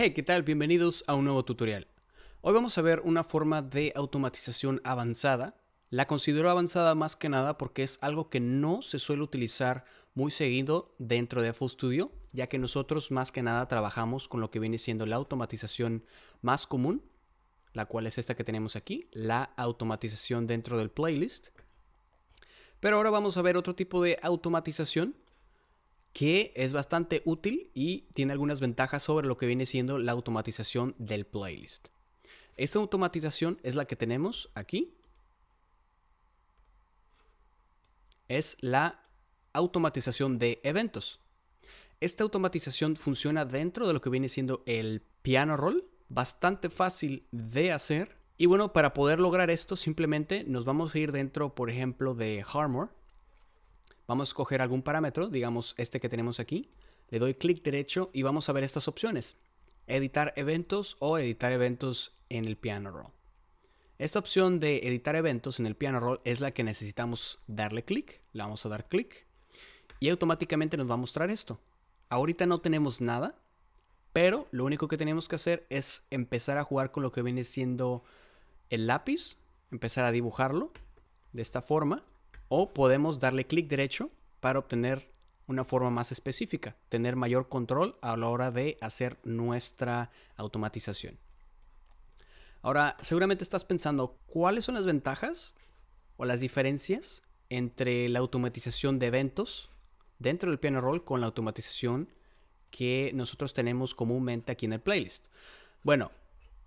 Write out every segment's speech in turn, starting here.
Hey, ¿qué tal? Bienvenidos a un nuevo tutorial. Hoy vamos a ver una forma de automatización avanzada. La considero avanzada más que nada porque es algo que no se suele utilizar muy seguido dentro de Apple Studio, ya que nosotros más que nada trabajamos con lo que viene siendo la automatización más común, la cual es esta que tenemos aquí, la automatización dentro del playlist. Pero ahora vamos a ver otro tipo de automatización que es bastante útil y tiene algunas ventajas sobre lo que viene siendo la automatización del playlist. Esta automatización es la que tenemos aquí. Es la automatización de eventos. Esta automatización funciona dentro de lo que viene siendo el piano roll, bastante fácil de hacer. Y bueno, para poder lograr esto simplemente nos vamos a ir dentro, por ejemplo, de Harmore Vamos a escoger algún parámetro, digamos este que tenemos aquí. Le doy clic derecho y vamos a ver estas opciones. Editar eventos o editar eventos en el piano roll. Esta opción de editar eventos en el piano roll es la que necesitamos darle clic. Le vamos a dar clic y automáticamente nos va a mostrar esto. Ahorita no tenemos nada, pero lo único que tenemos que hacer es empezar a jugar con lo que viene siendo el lápiz, empezar a dibujarlo de esta forma o podemos darle clic derecho para obtener una forma más específica, tener mayor control a la hora de hacer nuestra automatización. Ahora, seguramente estás pensando, ¿cuáles son las ventajas o las diferencias entre la automatización de eventos dentro del piano roll con la automatización que nosotros tenemos comúnmente aquí en el playlist? Bueno,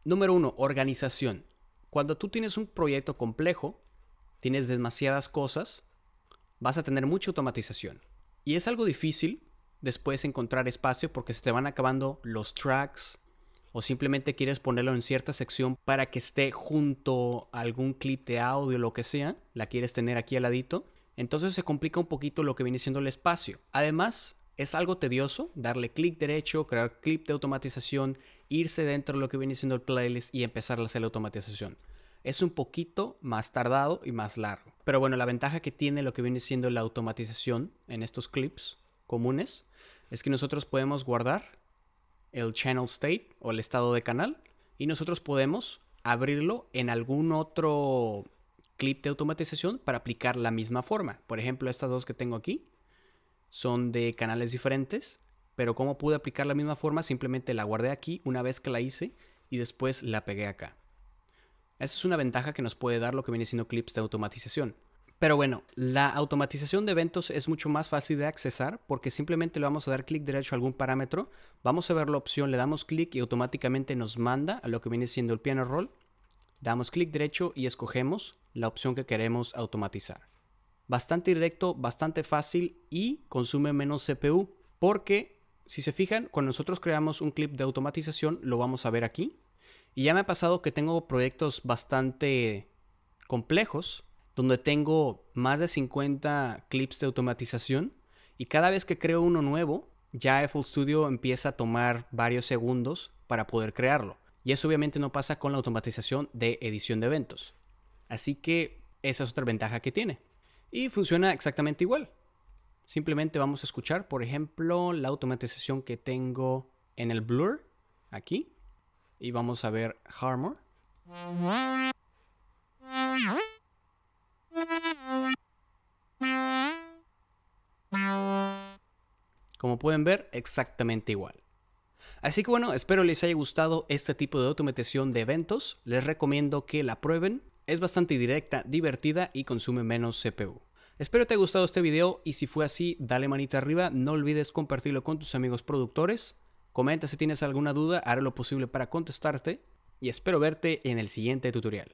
número uno, organización. Cuando tú tienes un proyecto complejo, tienes demasiadas cosas, vas a tener mucha automatización. Y es algo difícil después encontrar espacio porque se te van acabando los tracks o simplemente quieres ponerlo en cierta sección para que esté junto a algún clip de audio lo que sea, la quieres tener aquí al ladito. Entonces se complica un poquito lo que viene siendo el espacio. Además, es algo tedioso darle clic derecho, crear clip de automatización, irse dentro de lo que viene siendo el playlist y empezar a hacer la automatización es un poquito más tardado y más largo. Pero bueno, la ventaja que tiene lo que viene siendo la automatización en estos clips comunes es que nosotros podemos guardar el channel state o el estado de canal y nosotros podemos abrirlo en algún otro clip de automatización para aplicar la misma forma. Por ejemplo, estas dos que tengo aquí son de canales diferentes, pero como pude aplicar la misma forma, simplemente la guardé aquí una vez que la hice y después la pegué acá. Esa es una ventaja que nos puede dar lo que viene siendo clips de automatización. Pero bueno, la automatización de eventos es mucho más fácil de accesar porque simplemente le vamos a dar clic derecho a algún parámetro, vamos a ver la opción, le damos clic y automáticamente nos manda a lo que viene siendo el piano roll. Damos clic derecho y escogemos la opción que queremos automatizar. Bastante directo, bastante fácil y consume menos CPU porque si se fijan, cuando nosotros creamos un clip de automatización lo vamos a ver aquí. Y ya me ha pasado que tengo proyectos bastante complejos, donde tengo más de 50 clips de automatización y cada vez que creo uno nuevo, ya Full Studio empieza a tomar varios segundos para poder crearlo. Y eso obviamente no pasa con la automatización de edición de eventos. Así que esa es otra ventaja que tiene. Y funciona exactamente igual. Simplemente vamos a escuchar, por ejemplo, la automatización que tengo en el blur, aquí y vamos a ver Harmor. Como pueden ver, exactamente igual. Así que bueno, espero les haya gustado este tipo de automatización de eventos. Les recomiendo que la prueben. Es bastante directa, divertida y consume menos CPU. Espero te haya gustado este video y si fue así, dale manita arriba. No olvides compartirlo con tus amigos productores. Comenta si tienes alguna duda, haré lo posible para contestarte y espero verte en el siguiente tutorial.